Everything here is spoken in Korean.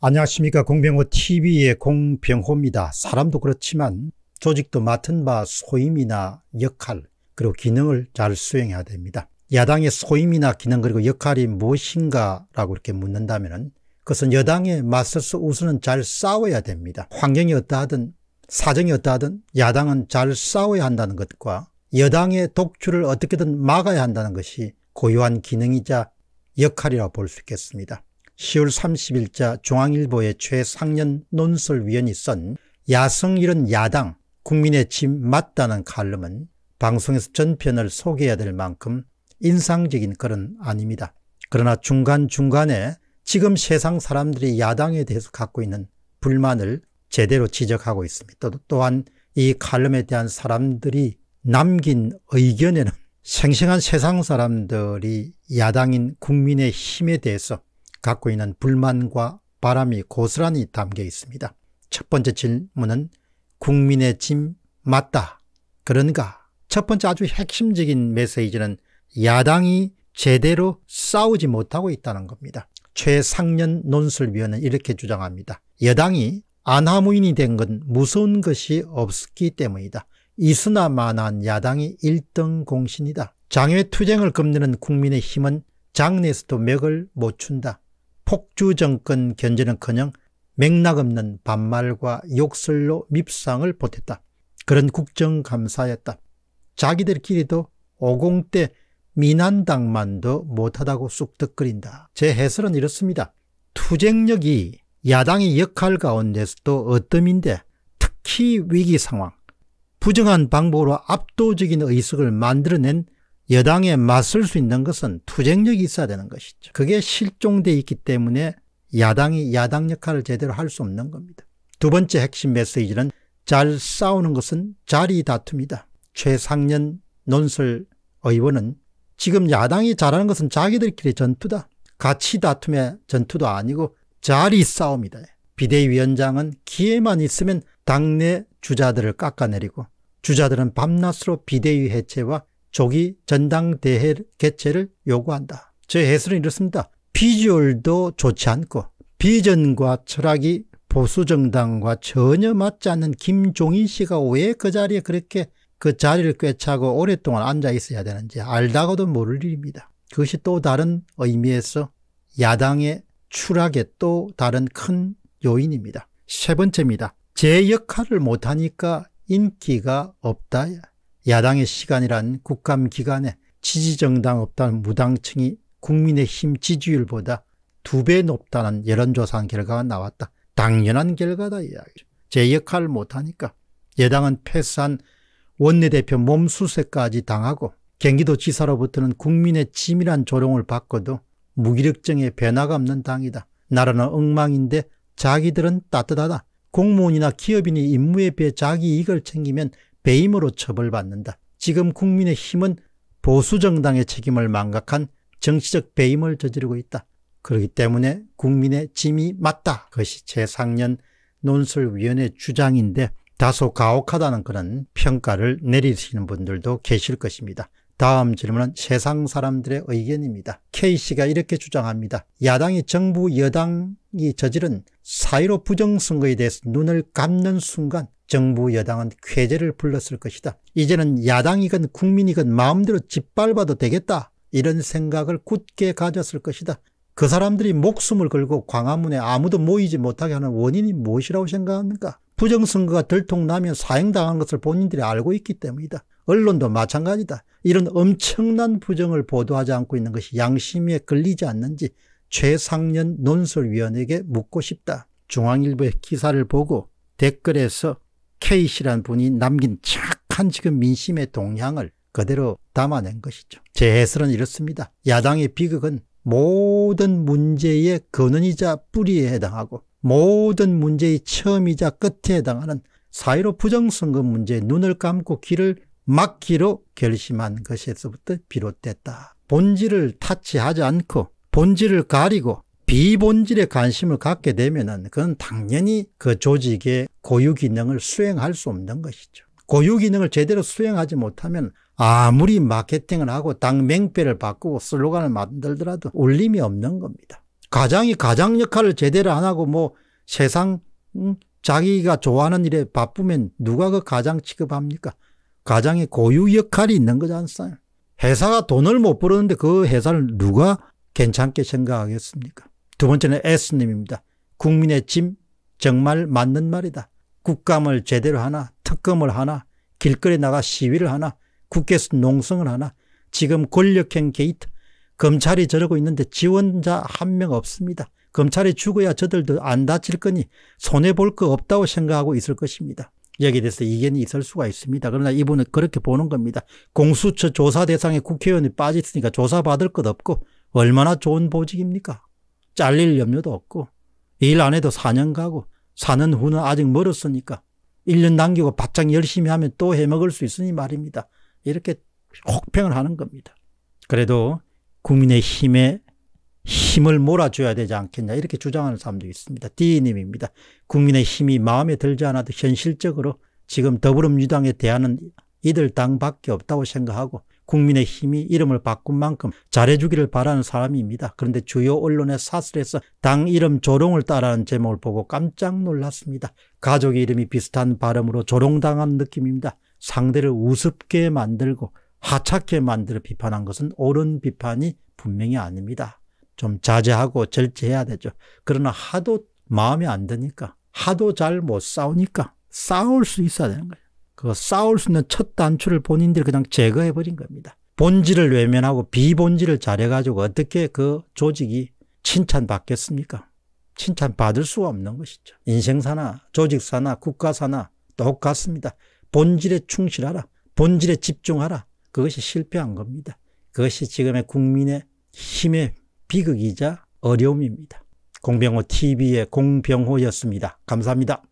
안녕하십니까 공병호TV의 공병호입니다. 사람도 그렇지만 조직도 맡은 바 소임이나 역할 그리고 기능을 잘 수행해야 됩니다. 야당의 소임이나 기능 그리고 역할이 무엇인가 라고 이렇게 묻는다면 그것은 여당에 맞서서 우선은 잘 싸워야 됩니다. 환경이 어떠하든 사정이 어떠하든 야당은 잘 싸워야 한다는 것과 여당의 독주를 어떻게든 막아야 한다는 것이 고유한 기능이자 역할이라고 볼 수 있겠습니다. 10월 30일자 중앙일보의 최상년 논설위원이 쓴 야성 이런 야당 국민의 집 맞다는 칼럼은 방송에서 전편을 소개해야 될 만큼 인상적인 글은 아닙니다. 그러나 중간중간에 지금 세상 사람들이 야당에 대해서 갖고 있는 불만을 제대로 지적하고 있습니다. 또, 또한 이 칼럼에 대한 사람들이 남긴 의견에는 생생한 세상 사람들이 야당인 국민의 힘에 대해서 갖고 있는 불만과 바람이 고스란히 담겨 있습니다. 첫 번째 질문은 국민의 짐 맞다. 그런가? 첫 번째 아주 핵심적인 메시지는 야당이 제대로 싸우지 못하고 있다는 겁니다. 최상년 논술위원은 이렇게 주장합니다. 여당이 안하무인이 된 건 무서운 것이 없기 때문이다. 이스나만한 야당이 1등 공신이다. 장외 투쟁을 겁내는 국민의 힘은 장내에서도 맥을 못 춘다. 폭주 정권 견제는커녕 맥락없는 반말과 욕설로 밉상을 보탰다. 그런 국정감사였다. 자기들끼리도 오공 때 민한당만도 못하다고 쑥덕거린다. 제 해설은 이렇습니다. 투쟁력이 야당의 역할 가운데서도 어뜸인데 특히 위기 상황, 부정한 방법으로 압도적인 의석을 만들어낸 여당에 맞설 수 있는 것은 투쟁력이 있어야 되는 것이죠. 그게 실종돼 있기 때문에 야당이 야당 역할을 제대로 할 수 없는 겁니다. 두 번째 핵심 메시지는 잘 싸우는 것은 자리 다툼이다. 최상년 논설 의원은 지금 야당이 잘하는 것은 자기들끼리 전투다. 가치 다툼의 전투도 아니고 자리 싸움이다. 비대위원장은 기회만 있으면 당내 주자들을 깎아내리고 주자들은 밤낮으로 비대위 해체와 조기 전당대회 개최를 요구한다. 제 해설은 이렇습니다. 비주얼도 좋지 않고 비전과 철학이 보수정당과 전혀 맞지 않는 김종인 씨가 왜 그 자리에 그렇게 그 자리를 꿰차고 오랫동안 앉아 있어야 되는지 알다가도 모를 일입니다. 그것이 또 다른 의미에서 야당의 추락의 또 다른 큰 요인입니다. 세 번째입니다. 제 역할을 못하니까 인기가 없다. 야당의 시간이란 국감 기간에 지지정당 없다는 무당층이 국민의힘 지지율보다 두 배 높다는 여론조사 결과가 나왔다. 당연한 결과다 이야기죠. 제 역할을 못하니까 여당은 패스한 원내대표 몸수세까지 당하고 경기도지사로부터는 국민의 치밀한 조롱을 받고도 무기력증에 변화가 없는 당이다. 나라는 엉망인데 자기들은 따뜻하다. 공무원이나 기업인이 임무에 비해 자기 이익을 챙기면 배임으로 처벌받는다. 지금 국민의힘은 보수정당의 책임을 망각한 정치적 배임을 저지르고 있다. 그렇기 때문에 국민의 짐이 맞다. 그것이 재상년 논술위원회 주장인데 다소 가혹하다는 그런 평가를 내리시는 분들도 계실 것입니다. 다음 질문은 세상 사람들의 의견입니다. K씨가 이렇게 주장합니다. 야당이 정부 여당이 저지른 사이로 부정선거에 대해서 눈을 감는 순간 정부 여당은 쾌재를 불렀을 것이다. 이제는 야당이건 국민이건 마음대로 짓밟아도 되겠다. 이런 생각을 굳게 가졌을 것이다. 그 사람들이 목숨을 걸고 광화문에 아무도 모이지 못하게 하는 원인이 무엇이라고 생각합니까? 부정선거가 들통나면 사행당한 것을 본인들이 알고 있기 때문이다. 언론도 마찬가지다. 이런 엄청난 부정을 보도하지 않고 있는 것이 양심에 걸리지 않는지 최상년 논설위원에게 묻고 싶다. 중앙일보의 기사를 보고 댓글에서 케이시라는 분이 남긴 착한 지금 민심의 동향을 그대로 담아낸 것이죠. 제 해설은 이렇습니다. 야당의 비극은 모든 문제의 근원이자 뿌리에 해당하고 모든 문제의 처음이자 끝에 해당하는 사회로 부정선거 문제에 눈을 감고 길을 막기로 결심한 것에서부터 비롯됐다. 본질을 타치하지 않고 본질을 가리고 비본질에 관심을 갖게 되면 그건 당연히 그 조직의 고유 기능을 수행할 수 없는 것이죠. 고유 기능을 제대로 수행하지 못하면 아무리 마케팅을 하고 당 맹패를 바꾸고 슬로건을 만들더라도 울림이 없는 겁니다. 가장이 가장 역할을 제대로 안 하고 뭐 세상 음, 자기가 좋아하는 일에 바쁘면 누가 그 가장 취급합니까? 가장의 고유 역할이 있는 거잖않요 회사가 돈을 못 벌었는데 그 회사를 누가 괜찮게 생각하겠습니까? 두 번째는 S님입니다. 국민의 짐 정말 맞는 말이다. 국감을 제대로 하나 특검을 하나 길거리 나가 시위를 하나 국회에서 농성을 하나 지금 권력형 게이트 검찰이 저러고 있는데 지원자 한 명 없습니다. 검찰이 죽어야 저들도 안 다칠 거니 손해볼 거 없다고 생각하고 있을 것입니다. 여기에 대해서 이견이 있을 수가 있습니다. 그러나 이분은 그렇게 보는 겁니다. 공수처 조사 대상에 국회의원이 빠졌으니까 조사받을 것 없고 얼마나 좋은 보직입니까? 잘릴 염려도 없고 일 안 해도 4년 가고 사는 후는 아직 멀었으니까 1년 남기고 바짝 열심히 하면 또 해먹을 수 있으니 말입니다. 이렇게 혹평을 하는 겁니다. 그래도 국민의 힘에 힘을 몰아줘야 되지 않겠냐 이렇게 주장하는 사람도 있습니다. D님입니다. 국민의 힘이 마음에 들지 않아도 현실적으로 지금 더불어민주당에 대하는 이들 당밖에 없다고 생각하고 국민의 힘이 이름을 바꾼 만큼 잘해주기를 바라는 사람입니다. 그런데 주요 언론의 사설에서 당 이름 조롱을 따라는 제목을 보고 깜짝 놀랐습니다. 가족의 이름이 비슷한 발음으로 조롱당한 느낌입니다. 상대를 우습게 만들고 하찮게 만들어 비판한 것은 옳은 비판이 분명히 아닙니다. 좀 자제하고 절제해야 되죠. 그러나 하도 마음에 안 드니까 하도 잘 못 싸우니까 싸울 수 있어야 되는 거예요. 그 싸울 수 있는 첫 단추를 본인들이 그냥 제거해 버린 겁니다. 본질을 외면하고 비본질을 잘해가지고 어떻게 그 조직이 칭찬받겠습니까? 칭찬받을 수가 없는 것이죠. 인생사나 조직사나 국가사나 똑같습니다. 본질에 충실하라. 본질에 집중하라. 그것이 실패한 겁니다. 그것이 지금의 국민의 힘의 비극이자 어려움입니다. 공병호 TV의 공병호였습니다. 감사합니다.